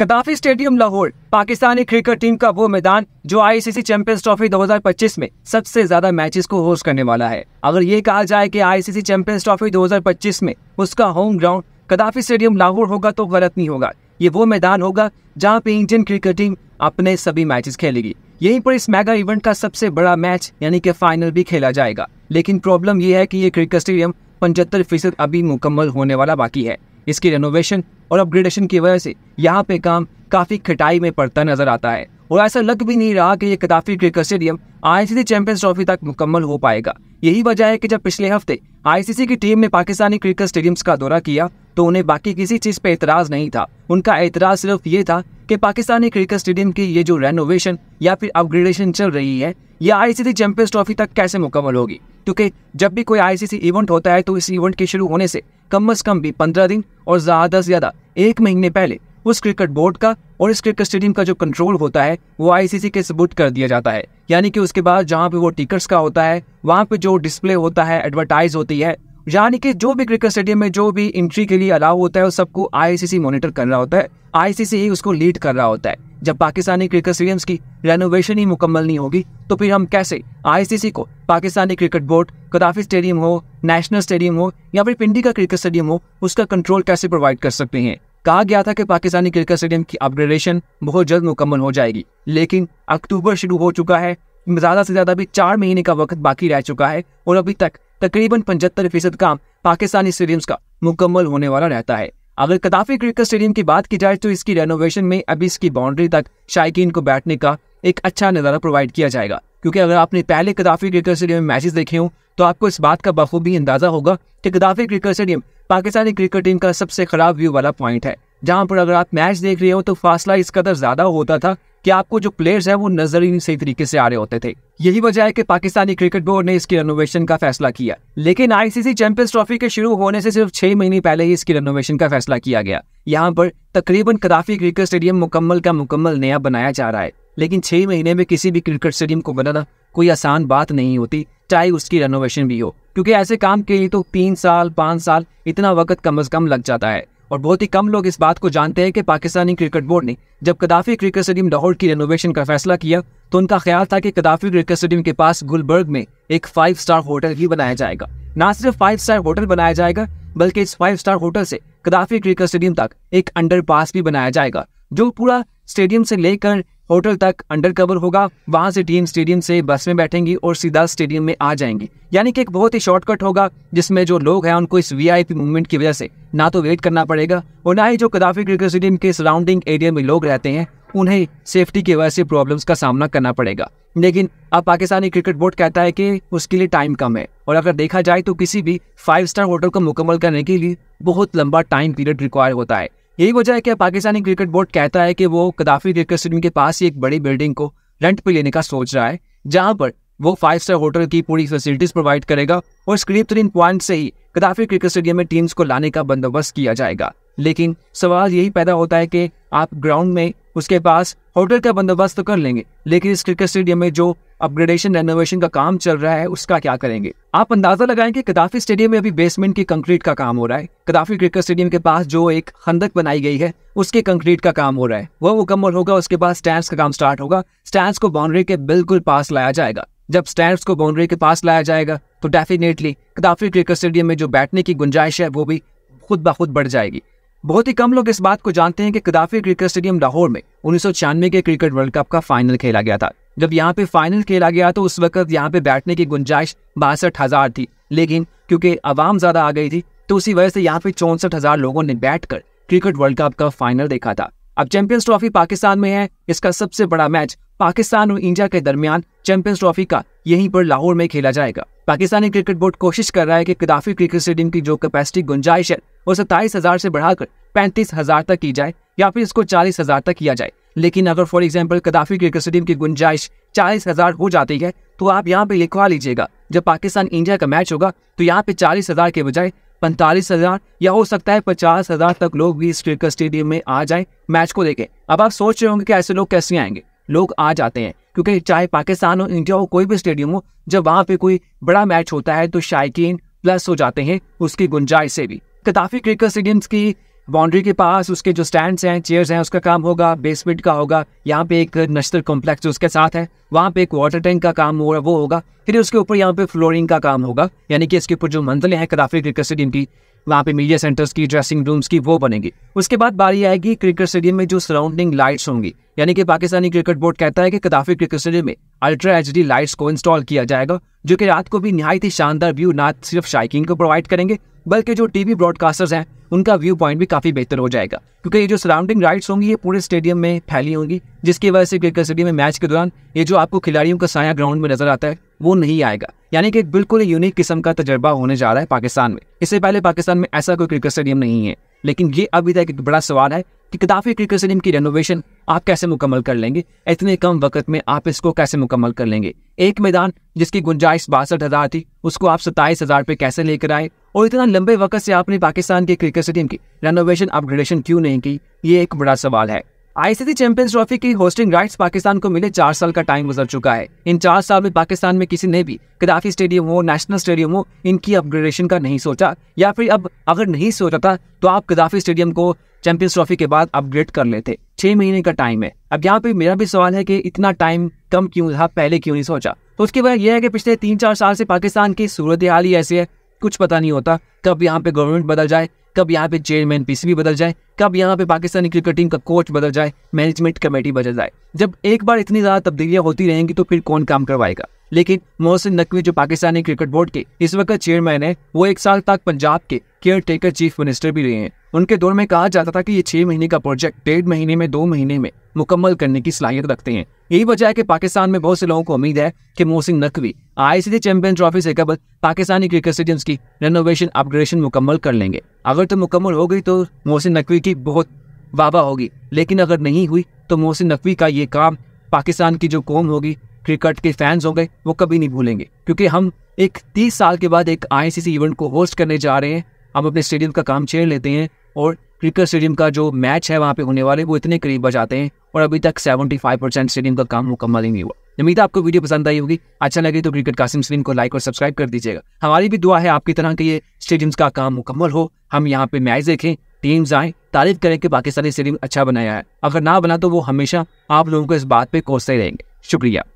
कदाफी stadium Lahore Pakistani cricket team का वो मैदान जो आईसीसी चैंपियंस ट्रॉफी 2025 में सबसे ज्यादा मैचेस को होस्ट करने वाला है अगर ये कहा जाए कि आईसीसी चैंपियंस ट्रॉफी 2025 में उसका home ground Gaddafi stadium Lahore होगा तो गलत नहीं होगा ये वो मैदान होगा जहाँ पे इंडियन क्रिकेट टीम अपने सभी मैचेस खेलेगी यहीं पर इस मेगा इवेंट का सबसे बड़ा मैच यानी कि फाइनल भी खेला जाएगा लेकिन प्रॉब्लम यह है कि ये क्रिकेट स्टेडियम पचहत्तर फीसद अभी मुकम्मल होने वाला बाकी है इसकी रेनोवेशन और अपग्रेडेशन की वजह से यहाँ पे काम काफ़ी खटाई में पड़ता नज़र आता है और ऐसा लग भी नहीं रहा कि ये Gaddafi cricket stadium ICC champions trophy तक मुकम्मल हो पाएगा यही वजह है कि जब पिछले हफ्ते आईसीसी की टीम ने पाकिस्तानी क्रिकेट स्टेडियम्स का दौरा किया तो उन्हें बाकी किसी चीज़ पर एतराज़ नहीं था उनका एतराज़ सिर्फ ये था कि पाकिस्तानी क्रिकेट स्टेडियम की ये जो रेनोवेशन या फिर अपग्रेडेशन चल रही है यह आई चैंपियंस ट्रॉफी तक कैसे मुकम्मल होगी क्योंकि जब भी कोई आईसीसी इवेंट होता है तो इस इवेंट के शुरू होने से कम अज़ कम भी पंद्रह दिन और ज़्यादा से ज़्यादा एक महीने पहले उस क्रिकेट बोर्ड का और इस क्रिकेट स्टेडियम का जो कंट्रोल होता है वो आईसीसी के सबूत कर दिया जाता है यानी कि उसके बाद जहाँ पे वो टिकट्स का होता है वहाँ पे जो डिस्प्ले होता है एडवर्टाइज होती है यानी कि जो भी क्रिकेट स्टेडियम में जो भी एंट्री के लिए अलाउ होता है उस सबको आईसीसी मॉनिटर कर रहा होता है आईसीसी ही उसको लीड कर रहा होता है जब पाकिस्तानी क्रिकेट स्टेडियम्स की रेनोवेशन ही मुकम्मल नहीं होगी तो फिर हम कैसे आईसीसी को Pakistani cricket board Gaddafi stadium हो नेशनल स्टेडियम हो या फिर पिंडी का क्रिकेट स्टेडियम हो उसका कंट्रोल कैसे प्रोवाइड कर सकते हैं कहा गया था कि पाकिस्तानी क्रिकेट स्टेडियम की अपग्रेडेशन बहुत जल्द मुकम्मल हो जाएगी लेकिन अक्टूबर शुरू हो चुका है ज़्यादा से ज़्यादा अभी चार महीने का वक्त बाकी रह चुका है और अभी तक तकरीबन पचहत्तर फीसद काम पाकिस्तानी स्टेडियम्स का मुकम्मल होने वाला रहता है अगर कदाफी क्रिकेट स्टेडियम की बात की जाए तो इसकी रेनोवेशन में अभी इसकी बाउंड्री तक शायकीन को बैठने का एक अच्छा नज़ारा प्रोवाइड किया जाएगा क्योंकि अगर आपने पहले कदाफी क्रिकेट स्टेडियम में मैचेस देखे हों तो आपको इस बात का बखूबी अंदाज़ा होगा कि Gaddafi cricket stadium Pakistani cricket team का सबसे ख़राब व्यू वाला पॉइंट है जहाँ पर अगर आप मैच देख रहे हो तो फासला इस कदर ज़्यादा होता था कि आपको जो प्लेयर्स हैं वो नजर ही नहीं सही तरीके से आ रहे होते थे यही वजह है कि पाकिस्तानी क्रिकेट बोर्ड ने इसकी रेनोवेशन का फैसला किया लेकिन आईसीसी चैंपियंस ट्रॉफी के शुरू होने से सिर्फ छह महीने पहले ही इसकी रेनोवेशन का फैसला किया गया यहाँ पर तकरीबन कदाफी क्रिकेट स्टेडियम मुकम्मल का मुकम्मल नया बनाया जा रहा है लेकिन छह महीने में किसी भी क्रिकेट स्टेडियम को बनाना कोई आसान बात नहीं होती चाहे उसकी रेनोवेशन भी हो क्योंकि ऐसे काम के लिए तो तीन साल पाँच साल इतना वक्त कम अज़ कम लग जाता है और बहुत ही कम लोग इस बात को जानते हैं कि पाकिस्तानी क्रिकेट बोर्ड ने जब कदाफी क्रिकेट स्टेडियम लाहौर की रेनोवेशन का फैसला किया तो उनका ख्याल था कि कदाफी क्रिकेट स्टेडियम के पास गुलबर्ग में एक फाइव स्टार होटल भी बनाया जाएगा ना सिर्फ फाइव स्टार होटल बनाया जाएगा बल्कि इस फाइव स्टार होटल से कदाफी क्रिकेट स्टेडियम तक एक अंडर भी बनाया जाएगा जो पूरा स्टेडियम से लेकर होटल तक अंडर कवर होगा वहाँ से टीम स्टेडियम से बस में बैठेंगी और सीधा स्टेडियम में आ जाएंगी यानी कि एक बहुत ही शॉर्टकट होगा जिसमें जो लोग हैं उनको इस वीआईपी मूवमेंट की वजह से ना तो वेट करना पड़ेगा और ना ही जो कदाफी क्रिकेट स्टेडियम के सराउंडिंग एरिया में लोग रहते हैं उन्हें सेफ्टी की वजह से प्रॉब्लम्स का सामना करना पड़ेगा लेकिन अब पाकिस्तानी क्रिकेट बोर्ड कहता है कि उसके लिए टाइम कम है और अगर देखा जाए तो किसी भी फाइव स्टार होटल को मुकम्मल करने के लिए बहुत लंबा टाइम पीरियड रिक्वायर होता है यही वजह है कि पाकिस्तानी क्रिकेट बोर्ड कहता है कि वो कदाफी क्रिकेट स्टेडियम के पास ही एक बड़ी बिल्डिंग को रेंट पर लेने का सोच रहा है जहाँ पर वो फाइव स्टार होटल की पूरी फैसिलिटीज प्रोवाइड करेगा और स्क्रीप तरीन पॉइंट से ही कदाफी क्रिकेट स्टेडियम में टीम्स को लाने का बंदोबस्त किया जाएगा लेकिन सवाल यही पैदा होता है कि आप ग्राउंड में उसके पास होटल का बंदोबस्त तो कर लेंगे लेकिन इस क्रिकेट स्टेडियम में जो अपग्रेडेशन रेनोवेशन का काम चल रहा है उसका क्या करेंगे आप अंदाजा लगाएं कि कदाफी स्टेडियम में अभी बेसमेंट की कंक्रीट का काम हो रहा है कदाफी क्रिकेट स्टेडियम के पास जो एक खंदक बनाई गई है उसके कंक्रीट का काम हो रहा है वह मुकम्मल होगा उसके बाद स्टैंड का काम स्टार्ट होगा स्टैंड को बाउंड्री के बिल्कुल पास लाया जाएगा जब स्टैंड को बाउंड्री के पास लाया जाएगा तो डेफिनेटली कदाफी क्रिकेट स्टेडियम में जो बैठने की गुंजाइश है वो भी खुद ब खुद बढ़ जाएगी बहुत ही कम लोग इस बात को जानते हैं कि कदाफी क्रिकेट स्टेडियम लाहौर में उन्नीस के क्रिकेट वर्ल्ड कप का फाइनल खेला गया था जब यहाँ पे फाइनल खेला गया तो उस वक्त यहाँ पे बैठने की गुंजाइश बासठ हज़ार थी लेकिन क्योंकि आवाम ज़्यादा आ गई थी तो उसी वजह से यहाँ पे चौंसठ हज़ार लोगों ने कर क्रिकेट वर्ल्ड कप का फाइनल देखा था अब चैंपियंस ट्रॉफी पाकिस्तान में है इसका सबसे बड़ा मैच पाकिस्तान और इंडिया के दरमियान चैंपियंस ट्रॉफी का यहीं पर लाहौर में खेला जाएगा पाकिस्तानी क्रिकेट बोर्ड कोशिश कर रहा है कि कदाफी क्रिकेट स्टेडियम की जो कैपेसिटी गुंजाइश है वो सत्ताईस हजार से बढ़ाकर पैंतीस हजार तक की जाए या फिर इसको चालीस हजार तक किया जाए लेकिन अगर for example Gaddafi cricket stadium की गुंजाइश चालीस हजार हो जाती है तो आप यहाँ पे लिखवा लीजिएगा जब पाकिस्तान इंडिया का मैच होगा तो यहाँ पे चालीस हजार के बजाय पैंतालीस हजार या हो सकता है पचास हजार तक लोग भी इस क्रिकेट स्टेडियम में आ जाए मैच को देखें अब आप सोच रहे होंगे कि ऐसे लोग कैसे आएंगे लोग आ जाते हैं क्योंकि चाहे पाकिस्तान हो इंडिया हो कोई भी स्टेडियम हो जब वहाँ पे कोई बड़ा मैच होता है तो शायकीन प्लस हो जाते हैं उसकी गुंजाइश से भी कताफी क्रिकेट स्टेडियम्स की बाउंड्री के पास उसके जो स्टैंड्स हैं चेयर्स हैं उसका काम होगा बेसमेंट का होगा यहाँ पे एक नेशनल कॉम्प्लेक्स जो उसके साथ है वहाँ पे एक वाटर टैंक का काम हो वो होगा फिर उसके ऊपर यहाँ पे फ्लोरिंग का काम होगा यानी कि इसके ऊपर जो मंजिलें हैं कदाफी क्रिकेट स्टेडियम की वहाँ पे मीडिया सेंटर्स की ड्रेसिंग रूम्स की वो बनेगी उसके बाद बारी आएगी क्रिकेट स्टेडियम में जो सराउंडिंग लाइट्स होंगी यानी कि पाकिस्तानी क्रिकेट बोर्ड कहता है कि कदाफी क्रिकेट स्टेडियम में अल्ट्रा एच लाइट्स को इंस्टॉल किया जाएगा जो कि रात को भी नहायत ही शानदार व्यू ना सिर्फ शाइकिंग को प्रोवाइड करेंगे बल्कि जो टीवी ब्रॉडकास्टर्स हैं उनका व्यू पॉइंट भी काफ़ी बेहतर हो जाएगा क्योंकि ये जो सराउंडिंग राइट्स होंगी ये पूरे स्टेडियम में फैली होंगी जिसकी वजह से क्रिकेट स्टेडियम में मैच के दौरान ये जो आपको खिलाड़ियों का साया ग्राउंड में नजर आता है वो नहीं आएगा यानी कि एक बिल्कुल यूनिक किस्म का तजर्बा होने जा रहा है पाकिस्तान में इससे पहले पाकिस्तान में ऐसा कोई क्रिकेट स्टेडियम नहीं है लेकिन ये अभी तक एक बड़ा सवाल है कि कदाफी क्रिकेट स्टेडियम की रेनोवेशन आप कैसे मुकम्मल कर लेंगे इतने कम वक्त में आप इसको कैसे मुकम्मल कर लेंगे एक मैदान जिसकी गुंजाइश बासठ हज़ार थी उसको आप सत्ताईस हज़ार पे कैसे लेकर आए और इतना लंबे वक्त से आपने पाकिस्तान के क्रिकेट स्टेडियम की रेनोवेशन अपग्रेडेशन क्यों नहीं की ये एक बड़ा सवाल है आईसीसी चैंपियंस ट्रॉफी की होस्टिंग राइट्स पाकिस्तान को मिले चार साल का टाइम गुजर चुका है इन चार साल में पाकिस्तान में किसी ने भी कदाफी स्टेडियम हो नेशनल स्टेडियम हो इनकी अपग्रेडेशन का नहीं सोचा या फिर अब अगर नहीं सोचा था तो आप कदाफी स्टेडियम को चैंपियंस ट्रॉफी के बाद अपग्रेड कर लेते छह महीने का टाइम है अब यहाँ पे मेरा भी सवाल है कि इतना टाइम कम क्यों था पहले क्यों नहीं सोचा तो उसकी वजह यह है कि पिछले तीन चार साल से पाकिस्तान की सूरत हाल ही ऐसी है कुछ पता नहीं होता कब यहाँ पे गवर्नमेंट बदल जाए कब यहाँ पे चेयरमैन पीसीबी बदल जाए कब यहाँ पे पाकिस्तानी क्रिकेट टीम का कोच बदल जाए मैनेजमेंट कमेटी बदल जाए जब एक बार इतनी ज़्यादा तब्दीलियाँ होती रहेंगी तो फिर कौन काम करवाएगा लेकिन मोहसिन नकवी जो पाकिस्तानी क्रिकेट बोर्ड के इस वक्त चेयरमैन है वो एक साल तक पंजाब के केयर टेकर चीफ मिनिस्टर भी रहे हैं उनके दौर में कहा जाता था कि ये छह महीने का प्रोजेक्ट डेढ़ महीने में दो महीने में मुकम्मल करने की सलाहियत रखते हैं यही वजह है कि पाकिस्तान में बहुत से लोगों को उम्मीद है कि Mohsin Naqvi ICC champion trophy से कबल पाकिस्तानी क्रिकेट स्टेडियम की रेनोवेशन अपग्रेडेशन मुकम्मल कर लेंगे अगर तो मुकम्मल हो गई तो मोहसिन नकवी की बहुत वाह होगी लेकिन अगर नहीं हुई तो मोहसिन नकवी का ये काम पाकिस्तान की जो कौम होगी क्रिकेट के फैंस होंगे वो कभी नहीं भूलेंगे क्योंकि हम एक तीस साल के बाद एक आई इवेंट को होस्ट करने जा रहे हैं हम अपने स्टेडियम का काम छेड़ लेते हैं और क्रिकेट स्टेडियम का जो मैच है वहाँ पे होने वाले वो इतने करीब बजाते हैं और अभी तक 75 परसेंट स्टेडियम का काम मुकम्मल ही नहीं हुआ उम्मीद आपको वीडियो पसंद आई होगी अच्छा लगे तो क्रिकेट कासिम स्टेडियम को लाइक और सब्सक्राइब कर दीजिएगा हमारी भी दुआ है आपकी तरह के ये स्टेडियम्स का काम मुकम्मल हो हम यहाँ पे मैच देखें टीम्स आए तारीफ करें कि पाकिस्तानी स्टेडियम अच्छा बनाया है अगर ना बना तो वो हमेशा आप लोगों को इस बात पर कोसते रहेंगे शुक्रिया